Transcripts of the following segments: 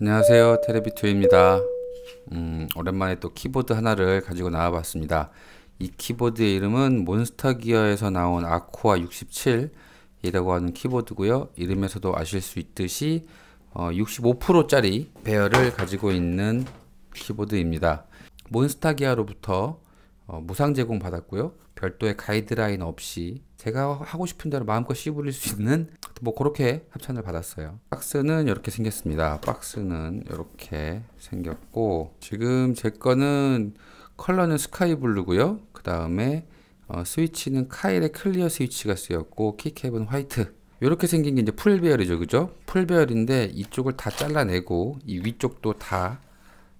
안녕하세요 테레비투입니다 음, 오랜만에 또 키보드 하나를 가지고 나와봤습니다 이 키보드의 이름은 몬스터 기어에서 나온 아코아 67 이라고 하는 키보드고요 이름에서도 아실 수 있듯이 어, 65% 짜리 배열을 가지고 있는 키보드입니다 몬스터 기어로부터 어, 무상 제공 받았고요. 별도의 가이드라인 없이 제가 하고 싶은 대로 마음껏 씨부릴 수 있는 뭐 그렇게 합찬을 받았어요. 박스는 이렇게 생겼습니다. 박스는 이렇게 생겼고 지금 제 거는 컬러는 스카이 블루고요. 그 다음에 어, 스위치는 카일의 클리어 스위치가 쓰였고 키캡은 화이트 이렇게 생긴 게 이제 풀 배열이죠 그죠 풀 배열인데 이쪽을 다 잘라내고 이 위쪽도 다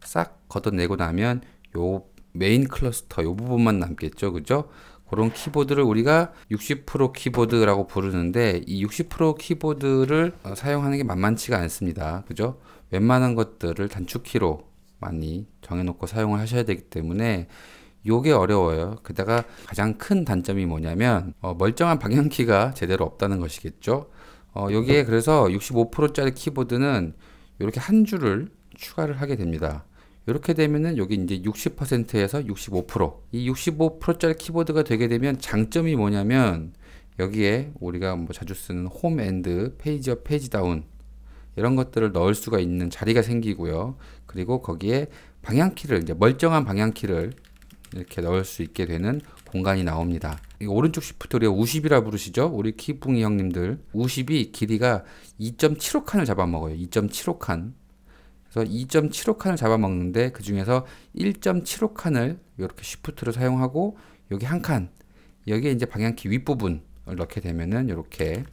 싹 걷어내고 나면 요 메인 클러스터 이 부분만 남겠죠 그죠 그런 키보드를 우리가 60% 키보드라고 부르는데 이 60% 키보드를 어, 사용하는 게 만만치가 않습니다 그죠 웬만한 것들을 단축키로 많이 정해놓고 사용을 하셔야 되기 때문에 요게 어려워요 게다가 가장 큰 단점이 뭐냐면 어, 멀정한 방향키가 제대로 없다는 것이겠죠 어, 여기에 그래서 65%짜리 키보드는 이렇게 한 줄을 추가를 하게 됩니다 이렇게 되면은 여기 이제 60%에서 65%. 이 65%짜리 키보드가 되게 되면 장점이 뭐냐면 여기에 우리가 뭐 자주 쓰는 홈 앤드, 페이지업, 페이지 다운 이런 것들을 넣을 수가 있는 자리가 생기고요. 그리고 거기에 방향키를 이제 멀쩡한 방향키를 이렇게 넣을 수 있게 되는 공간이 나옵니다. 오른쪽 시프트 우리가 50이라 부르시죠? 우리 키풍이 형님들. 50이 길이가 2.75칸을 잡아먹어요. 2.75칸. 그래서 2.75칸을 잡아먹는데 그 중에서 1.75칸을 이렇게 쉬프트를 사용하고 여기 한 칸, 여기에 이제 방향키 윗부분을 넣게 되면은 이렇게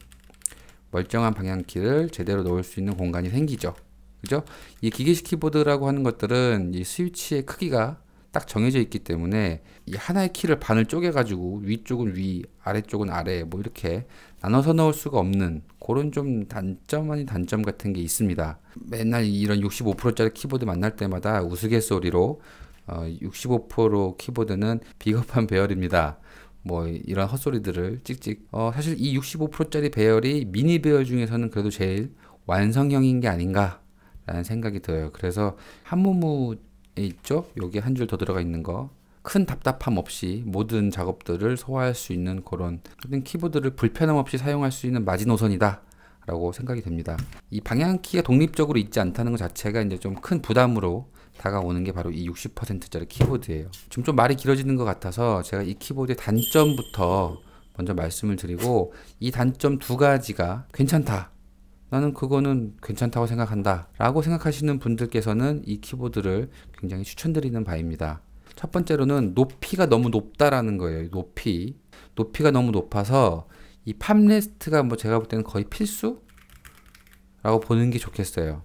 멀쩡한 방향키를 제대로 넣을 수 있는 공간이 생기죠. 그죠? 이 기계식 키보드라고 하는 것들은 이 스위치의 크기가 딱 정해져 있기 때문에 이 하나의 키를 반을 쪼개가지고 위쪽은 위, 아래쪽은 아래 뭐 이렇게 나눠서 넣을 수가 없는 그런 좀 단점 아닌 단점 같은 게 있습니다. 맨날 이런 65%짜리 키보드 만날 때마다 우스갯소리로 어, 65% 키보드는 비겁한 배열입니다. 뭐 이런 헛소리들을 찍찍 어, 사실 이 65%짜리 배열이 미니 배열 중에서는 그래도 제일 완성형인 게 아닌가 라는 생각이 들어요. 그래서 한무무 있죠? 여기 한 줄 더 들어가 있는 거. 큰 답답함 없이 모든 작업들을 소화할 수 있는 그런 모든 키보드를 불편함 없이 사용할 수 있는 마지노선이다. 라고 생각이 됩니다. 이 방향키가 독립적으로 있지 않다는 것 자체가 이제 좀 큰 부담으로 다가오는 게 바로 이 60%짜리 키보드예요. 지금 좀 말이 길어지는 것 같아서 제가 이 키보드의 단점부터 먼저 말씀을 드리고 이 단점 두 가지가 괜찮다. 나는 그거는 괜찮다고 생각한다 라고 생각하시는 분들께서는 이 키보드를 굉장히 추천드리는 바입니다. 첫 번째로는 높이가 너무 높다라는 거예요. 높이. 높이가 너무 높아서 이팜레스트가뭐 제가 볼 때는 거의 필수라고 보는 게 좋겠어요.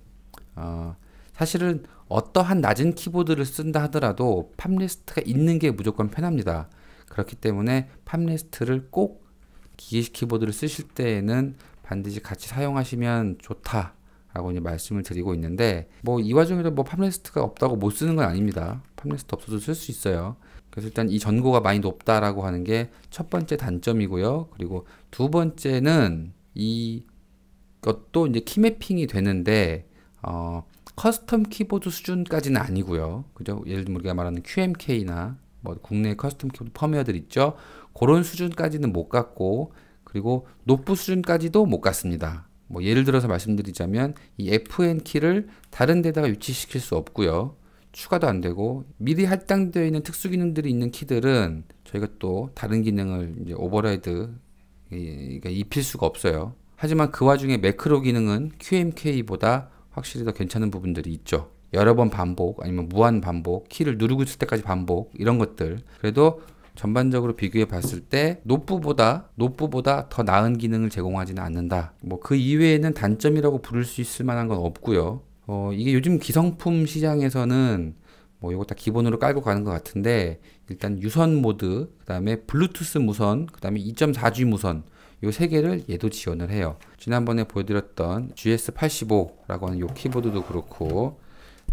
어, 사실은 어떠한 낮은 키보드를 쓴다 하더라도 팜레스트가 있는 게 무조건 편합니다. 그렇기 때문에 팜레스트를꼭 기계식 키보드를 쓰실 때에는 반드시 같이 사용하시면 좋다. 라고 이제 말씀을 드리고 있는데 뭐 이 와중에도 뭐 팝레스트가 없다고 못 쓰는 건 아닙니다. 팝레스트 없어도 쓸 수 있어요. 그래서 일단 이 전고가 많이 높다라고 하는 게 첫 번째 단점이고요. 그리고 두 번째는 이것도 이제 키맵핑이 되는데 어, 커스텀 키보드 수준까지는 아니고요. 그죠? 예를 들면 우리가 말하는 QMK나 뭐 국내 커스텀 키보드 펌웨어들 있죠. 그런 수준까지는 못 갔고 그리고 높부 수준까지도 못 갔습니다. 뭐 예를 들어서 말씀드리자면 이 FN 키를 다른 데다가 유치시킬 수 없고요. 추가도 안 되고 미리 할당되어 있는 특수 기능들이 있는 키들은 저희가 또 다른 기능을 이제 오버라이드 그러니까 입힐 수가 없어요. 하지만 그 와중에 매크로 기능은 QMK보다 확실히 더 괜찮은 부분들이 있죠. 여러 번 반복 아니면 무한 반복 키를 누르고 있을 때까지 반복 이런 것들 그래도 전반적으로 비교해 봤을 때 노프보다 노프보다 더 나은 기능을 제공하지는 않는다. 뭐 그 이외에는 단점이라고 부를 수 있을 만한 건 없고요. 어, 이게 요즘 기성품 시장에서는 뭐 이거 다 기본으로 깔고 가는 것 같은데 일단 유선 모드, 그다음에 블루투스 무선, 그다음에 2.4G 무선 요 세 개를 얘도 지원을 해요. 지난번에 보여드렸던 GS85라고 하는 요 키보드도 그렇고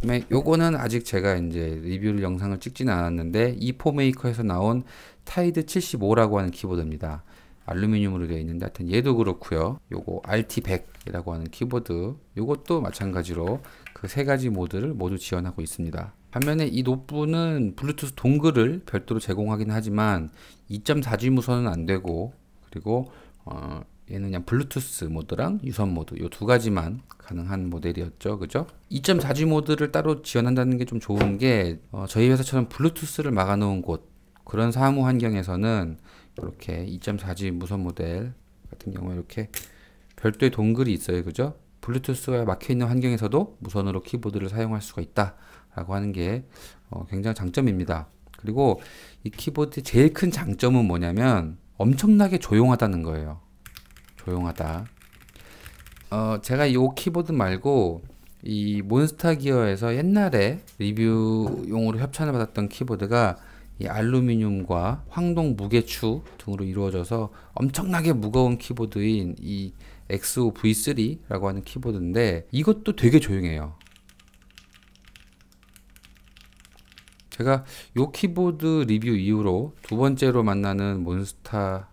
다음에 네, 요거는 아직 제가 이제 리뷰를 영상을 찍진 않았는데 이포메이커에서 나온 타이드 75라고 하는 키보드입니다. 알루미늄으로 되어 있는데 하여튼 얘도 그렇고요. 요거 RT100이라고 하는 키보드 요것도 마찬가지로 그 세 가지 모드를 모두 지원하고 있습니다. 반면에 이 노프는 블루투스 동글을 별도로 제공하긴 하지만 2.4G 무선은 안 되고 그리고 어 얘는 그냥 블루투스 모드랑 유선 모드 요 두 가지만 가능한 모델이었죠. 그죠? 2.4G 모드를 따로 지원한다는 게 좀 좋은 게 어, 저희 회사처럼 블루투스를 막아놓은 곳 그런 사무 환경에서는 이렇게 2.4G 무선 모델 같은 경우에 이렇게 별도의 동글이 있어요. 그죠? 블루투스가 막혀있는 환경에서도 무선으로 키보드를 사용할 수가 있다 라고 하는 게 어, 굉장히 장점입니다. 그리고 이 키보드의 제일 큰 장점은 뭐냐면 엄청나게 조용하다는 거예요. 조용하다. 어, 제가 요 키보드 말고 이 몬스타 기어에서 옛날에 리뷰용으로 협찬을 받았던 키보드가 이 알루미늄과 황동 무게추 등으로 이루어져서 엄청나게 무거운 키보드인 이 XO V3라고 하는 키보드인데 이것도 되게 조용해요. 제가 이 키보드 리뷰 이후로 두 번째로 만나는 몬스타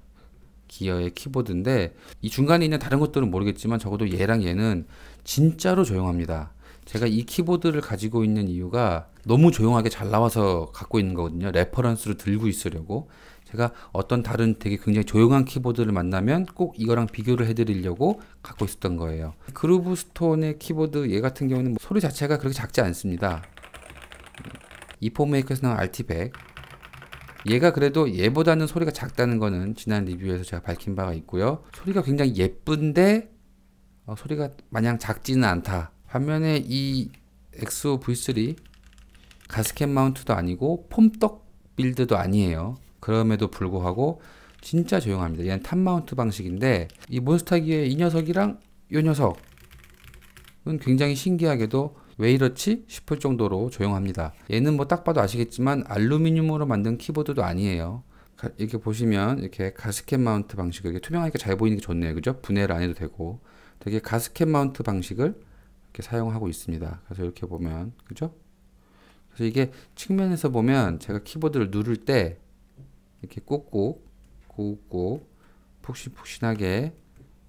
기어의 키보드인데 이 중간에 있는 다른 것들은 모르겠지만 적어도 얘랑 얘는 진짜로 조용합니다. 제가 이 키보드를 가지고 있는 이유가 너무 조용하게 잘 나와서 갖고 있는 거거든요. 레퍼런스로 들고 있으려고. 제가 어떤 다른 되게 굉장히 조용한 키보드를 만나면 꼭 이거랑 비교를 해드리려고 갖고 있었던 거예요. 그루브 스톤의 키보드 얘 같은 경우는 소리 자체가 그렇게 작지 않습니다. 이포메이커에 나온 r t 1 얘가 그래도 얘보다는 소리가 작다는 거는 지난 리뷰에서 제가 밝힌 바가 있고요. 소리가 굉장히 예쁜데 어, 소리가 마냥 작지는 않다. 반면에 이 x o V3 가스켓 마운트도 아니고 폼떡 빌드도 아니에요. 그럼에도 불구하고 진짜 조용합니다. 얘는 탑 마운트 방식인데 이 몬스타기의 이 녀석이랑 이 녀석은 굉장히 신기하게도 왜 이렇지 싶을 정도로 조용합니다. 얘는 뭐 딱 봐도 아시겠지만 알루미늄으로 만든 키보드도 아니에요. 이렇게 보시면 이렇게 가스켓 마운트 방식을 이렇게 투명하게 잘 보이는 게 좋네요. 그죠? 분해를 안 해도 되고 되게 가스켓 마운트 방식을 이렇게 사용하고 있습니다. 그래서 이렇게 보면 그죠? 그래서 이게 측면에서 보면 제가 키보드를 누를 때 이렇게 꾹꾹 꾹꾹 푹신푹신하게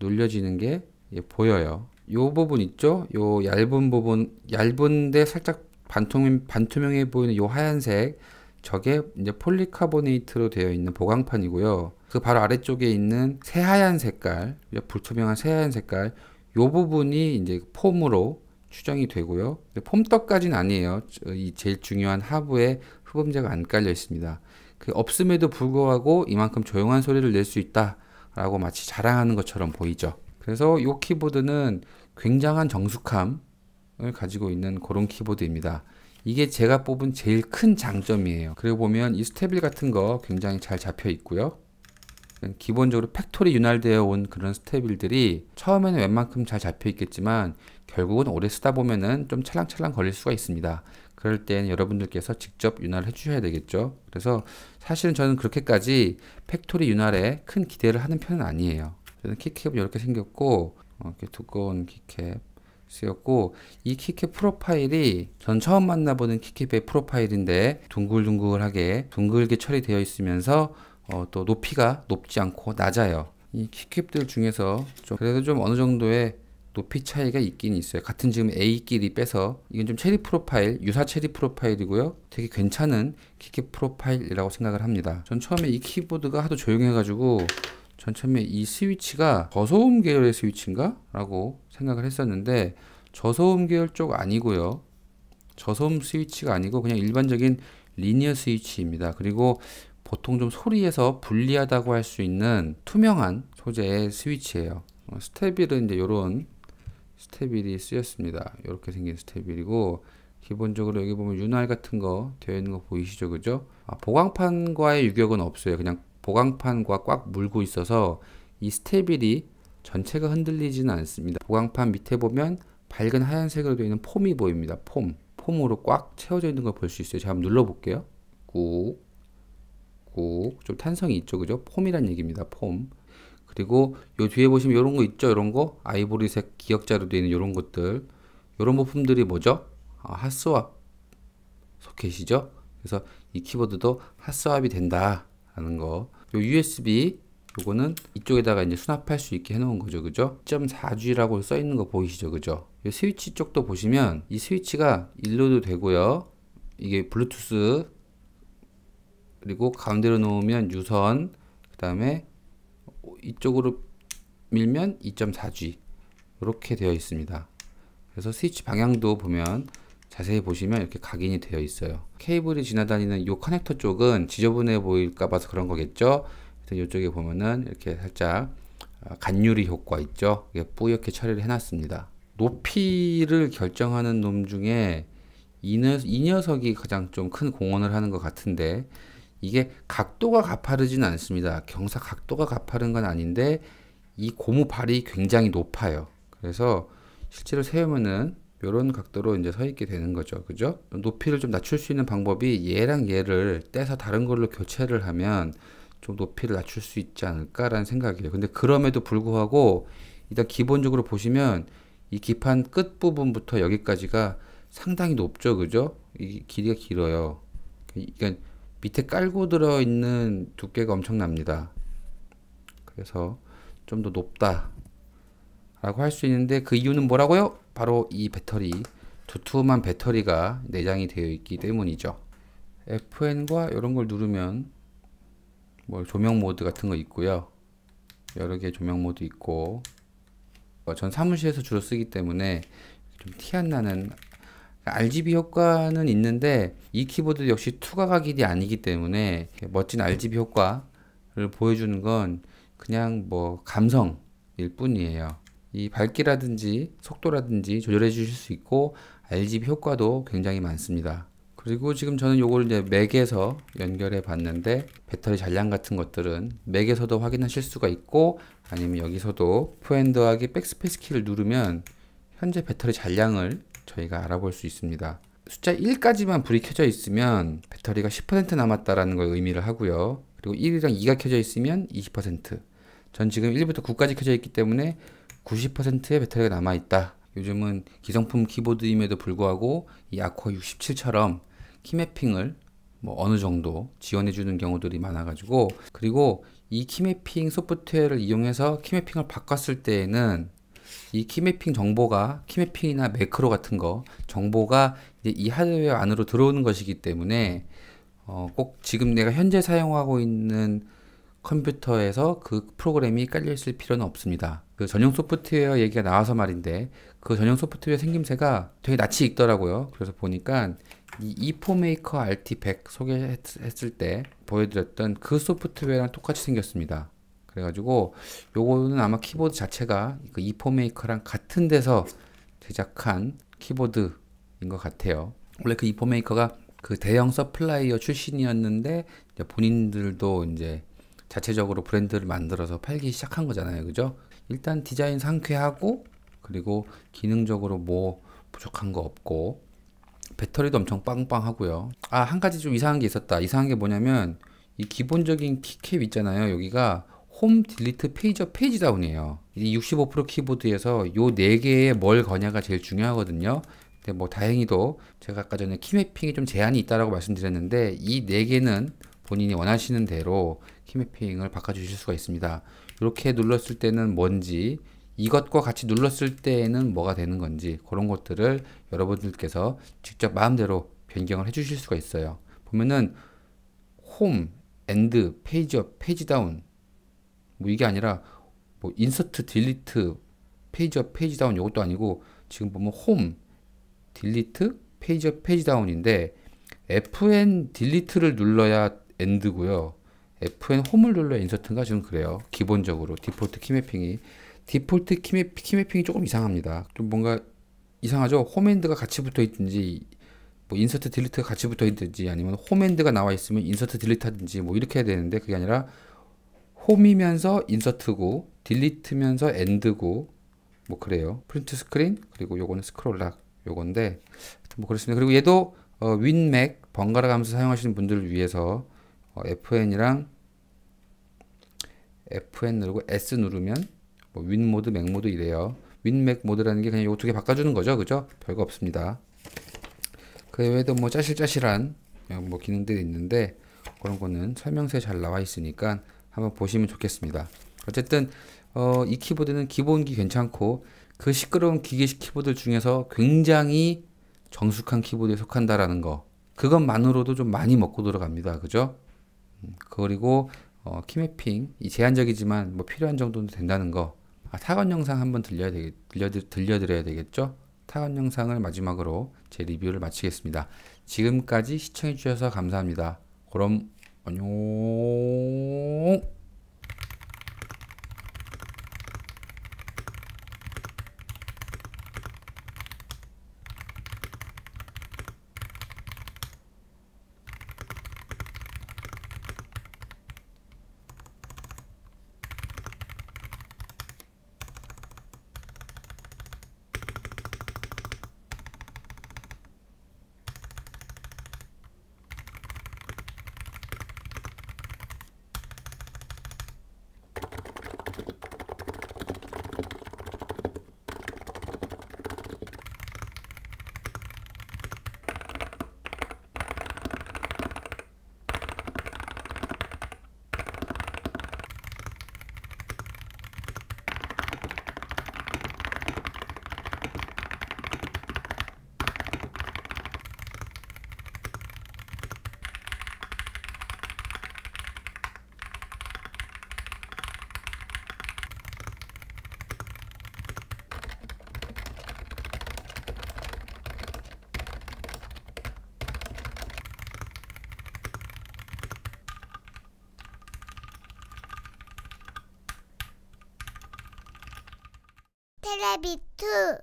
눌려지는 게 예, 보여요. 요 부분 있죠? 요 얇은 부분, 얇은데 살짝 반투명, 반투명해 보이는 요 하얀색, 저게 이제 폴리카보네이트로 되어 있는 보강판이고요. 그 바로 아래쪽에 있는 새하얀 색깔, 불투명한 새하얀 색깔, 요 부분이 이제 폼으로 추정이 되고요. 폼떡까지는 아니에요. 이 제일 중요한 하부에 흡음재가 안 깔려 있습니다. 그 없음에도 불구하고 이만큼 조용한 소리를 낼 수 있다라고 마치 자랑하는 것처럼 보이죠. 그래서 이 키보드는 굉장한 정숙함을 가지고 있는 그런 키보드입니다. 이게 제가 뽑은 제일 큰 장점이에요. 그리고 보면 이 스테빌 같은 거 굉장히 잘 잡혀 있고요. 기본적으로 팩토리 윤활되어 온 그런 스테빌들이 처음에는 웬만큼 잘 잡혀 있겠지만 결국은 오래 쓰다 보면은 좀 찰랑찰랑 걸릴 수가 있습니다. 그럴 땐 여러분들께서 직접 윤활을 해주셔야 되겠죠. 그래서 사실은 저는 그렇게까지 팩토리 윤활에 큰 기대를 하는 편은 아니에요. 저는 키캡 이렇게 생겼고 어, 이렇게 두꺼운 키캡 쓰였고 이 키캡 프로파일이 전 처음 만나보는 키캡의 프로파일인데 둥글둥글하게 둥글게 처리되어 있으면서 어, 또 높이가 높지 않고 낮아요 이 키캡들 중에서 좀 그래도 좀 어느 정도의 높이 차이가 있긴 있어요 같은 지금 A끼리 빼서 이건 좀 체리 프로파일 유사 체리 프로파일이고요 되게 괜찮은 키캡 프로파일이라고 생각을 합니다 전 처음에 이 키보드가 하도 조용해 가지고 전천에이 스위치가 저소음 계열의 스위치인가? 라고 생각을 했었는데 저소음 계열 쪽 아니고요. 저소음 스위치가 아니고 그냥 일반적인 리니어 스위치입니다. 그리고 보통 좀 소리에서 불리하다고 할 수 있는 투명한 소재의 스위치예요. 어, 스테빌은 이제 이런 스테빌이 쓰였습니다. 이렇게 생긴 스테빌이고 기본적으로 여기 보면 윤활 같은 거 되어 있는 거 보이시죠? 그죠? 아, 보강판과의 유격은 없어요. 그냥 보강판과 꽉 물고 있어서 이 스테빌이 전체가 흔들리지는 않습니다. 보강판 밑에 보면 밝은 하얀색으로 되어 있는 폼이 보입니다. 폼. 폼으로 꽉 채워져 있는 걸 볼 수 있어요. 제가 한번 눌러볼게요. 꾹, 꾹. 좀 탄성이 있죠. 그죠? 폼이란 얘기입니다. 폼. 그리고 요 뒤에 보시면 이런 거 있죠? 이런 거? 아이보리색 기억자로 되어 있는 이런 것들. 이런 부품들이 뭐죠? 아, 핫스왑 소켓이죠? 그래서 이 키보드도 핫스왑이 된다. 하는 거. 요 USB 요거는 이쪽에다가 이제 수납할 수 있게 해놓은 거죠. 그죠? 2.4G라고 써 있는 거 보이시죠? 그죠? 요 스위치 쪽도 보시면 이 스위치가 일로도 되고요. 이게 블루투스 그리고 가운데로 놓으면 유선 그 다음에 이쪽으로 밀면 2.4G 이렇게 되어 있습니다. 그래서 스위치 방향도 보면 자세히 보시면 이렇게 각인이 되어 있어요. 케이블이 지나다니는 이 커넥터 쪽은 지저분해 보일까 봐서 그런 거겠죠. 이쪽에 보면은 이렇게 살짝 아, 간유리 효과 있죠. 이게 뿌옇게 처리를 해놨습니다. 높이를 결정하는 놈 중에 이, 녀석, 이 녀석이 가장 좀 큰 공헌을 하는 것 같은데 이게 각도가 가파르진 않습니다. 경사 각도가 가파른 건 아닌데 이 고무 발이 굉장히 높아요. 그래서 실제로 세우면은 이런 각도로 이제 서 있게 되는 거죠. 그죠? 높이를 좀 낮출 수 있는 방법이 얘랑 얘를 떼서 다른 걸로 교체를 하면 좀 높이를 낮출 수 있지 않을까라는 생각이에요. 근데 그럼에도 불구하고 일단 기본적으로 보시면 이 기판 끝 부분부터 여기까지가 상당히 높죠. 그죠? 이 길이가 길어요. 그러니까 밑에 깔고 들어 있는 두께가 엄청납니다. 그래서 좀 더 높다 라고 할 수 있는데 그 이유는 뭐라고요? 바로 이 배터리 두툼한 배터리가 내장이 되어 있기 때문이죠 FN과 이런 걸 누르면 뭐 조명 모드 같은 거 있고요 여러 개 조명 모드 있고 어, 전 사무실에서 주로 쓰기 때문에 좀 티 안 나는 RGB 효과는 있는데 이 키보드 역시 투과각 이 아니기 때문에 멋진 RGB 효과를 보여주는 건 그냥 뭐 감성일 뿐이에요 이 밝기라든지 속도라든지 조절해 주실 수 있고 RGB 효과도 굉장히 많습니다. 그리고 지금 저는 요걸 이제 맥에서 연결해 봤는데 배터리 잔량 같은 것들은 맥에서도 확인하실 수가 있고 아니면 여기서도 푸핸드하기 백스페이스 키를 누르면 현재 배터리 잔량을 저희가 알아볼 수 있습니다. 숫자 1까지만 불이 켜져 있으면 배터리가 10% 남았다라는 걸 의미를 하고요. 그리고 1이랑 2가 켜져 있으면 20%. 전 지금 1부터 9까지 켜져 있기 때문에 90%의 배터리가 남아있다. 요즘은 기성품 키보드임에도 불구하고 이 아코아 67처럼 키매핑을 뭐 어느 정도 지원해 주는 경우들이 많아가지고 그리고 이 키매핑 소프트웨어를 이용해서 키매핑을 바꿨을 때에는 이 키매핑 정보가 키매핑이나 매크로 같은 거 정보가 이제 이 하드웨어 안으로 들어오는 것이기 때문에 어꼭 지금 내가 현재 사용하고 있는 컴퓨터에서 그 프로그램이 깔려 있을 필요는 없습니다. 그 전용 소프트웨어 얘기가 나와서 말인데 그 전용 소프트웨어 생김새가 되게 낯이 익더라고요. 그래서 보니까 이 이포메이커 RT100 소개했을 때 보여드렸던 그 소프트웨어랑 똑같이 생겼습니다. 그래가지고 요거는 아마 키보드 자체가 그 이포메이커랑 같은 데서 제작한 키보드인 것 같아요. 원래 그 이포메이커가 그 대형 서플라이어 출신이었는데 본인들도 이제 자체적으로 브랜드를 만들어서 팔기 시작한 거잖아요. 그죠? 일단 디자인 상쾌하고 그리고 기능적으로 뭐 부족한 거 없고 배터리도 엄청 빵빵하고요. 아, 한 가지 좀 이상한 게 있었다. 이상한 게 뭐냐면 이 기본적인 키캡 있잖아요. 여기가 홈 딜리트 페이저 페이지 다운이에요. 65% 키보드에서 요 네 개에 뭘 거냐가 제일 중요하거든요. 근데 뭐 다행히도 제가 아까 전에 키맵핑이 좀 제한이 있다라고 말씀드렸는데 이 네 개는 본인이 원하시는 대로 키맵핑을 바꿔주실 수가 있습니다. 이렇게 눌렀을 때는 뭔지 이것과 같이 눌렀을 때에는 뭐가 되는 건지 그런 것들을 여러분들께서 직접 마음대로 변경을 해주실 수가 있어요. 보면은 홈, 엔드, 페이지업, 페이지다운 뭐 이게 아니라 뭐 인서트, 딜리트, 페이지업, 페이지다운 이것도 아니고 지금 보면 홈, 딜리트, 페이지업, 페이지다운인데 FN 딜리트를 눌러야 엔드고요. fn 홈을 눌러 인서트인가 지금 그래요. 기본적으로 디폴트 키매핑이 디폴트 키매, 키매핑이 조금 이상합니다. 좀 뭔가 이상하죠. 홈엔드가 같이 붙어 있든지 뭐 인서트 딜리트가 같이 붙어 있든지 아니면 홈엔드가 나와 있으면 인서트 딜리트 하든지 뭐 이렇게 해야 되는데 그게 아니라 홈이면서 인서트고 딜리트면서 엔드고 뭐 그래요. 프린트 스크린 그리고 요거는 스크롤락 요건데 뭐 그렇습니다. 그리고 얘도 어, 윈맥 번갈아 가면서 사용하시는 분들을 위해서 어, FN이랑 FN 누르고 S 누르면 뭐윈 모드, 맥 모드 이래요. 윈, 맥 모드라는 게 그냥 요 두 개 바꿔주는 거죠, 그죠? 별거 없습니다. 그 외에도 뭐 짜실짜실한 뭐 기능들이 있는데 그런 거는 설명서에 잘 나와 있으니까 한번 보시면 좋겠습니다. 어쨌든 어, 이 키보드는 기본기 괜찮고 그 시끄러운 기계식 키보드 중에서 굉장히 정숙한 키보드에 속한다라는 거 그것만으로도 좀 많이 먹고 들어갑니다. 그죠? 그리고 어, 키맵핑이 제한적이지만 뭐 필요한 정도는 된다는 거 아, 타건 영상 한번 들려야 되 들려 들려드려야 되겠죠? 타건 영상을 마지막으로 제 리뷰를 마치겠습니다. 지금까지 시청해 주셔서 감사합니다. 그럼 안녕. rabbit too.